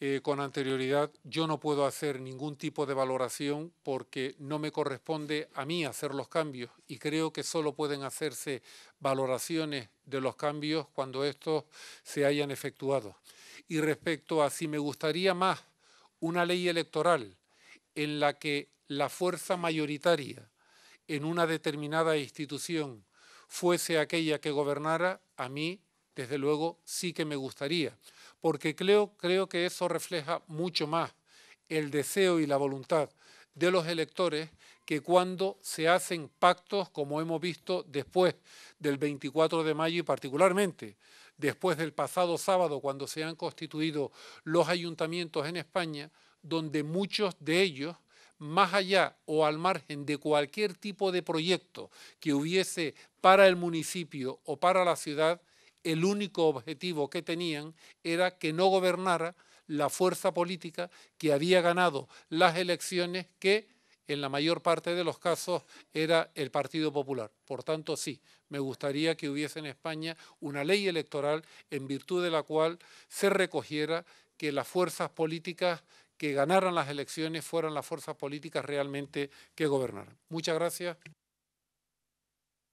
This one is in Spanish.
Eh, con anterioridad, yo no puedo hacer ningún tipo de valoración porque no me corresponde a mí hacer los cambios y creo que solo pueden hacerse valoraciones de los cambios cuando estos se hayan efectuado. Y respecto a si me gustaría más una ley electoral en la que la fuerza mayoritaria en una determinada institución fuese aquella que gobernara, a mí desde luego sí que me gustaría, porque creo, creo que eso refleja mucho más el deseo y la voluntad de los electores que cuando se hacen pactos, como hemos visto después del 24 de mayo y particularmente después del pasado sábado, cuando se han constituido los ayuntamientos en España, donde muchos de ellos, más allá o al margen de cualquier tipo de proyecto que hubiese para el municipio o para la ciudad, el único objetivo que tenían era que no gobernara la fuerza política que había ganado las elecciones que en la mayor parte de los casos era el Partido Popular. Por tanto, sí, me gustaría que hubiese en España una ley electoral en virtud de la cual se recogiera que las fuerzas políticas que ganaran las elecciones fueran las fuerzas políticas realmente que gobernaran. Muchas gracias.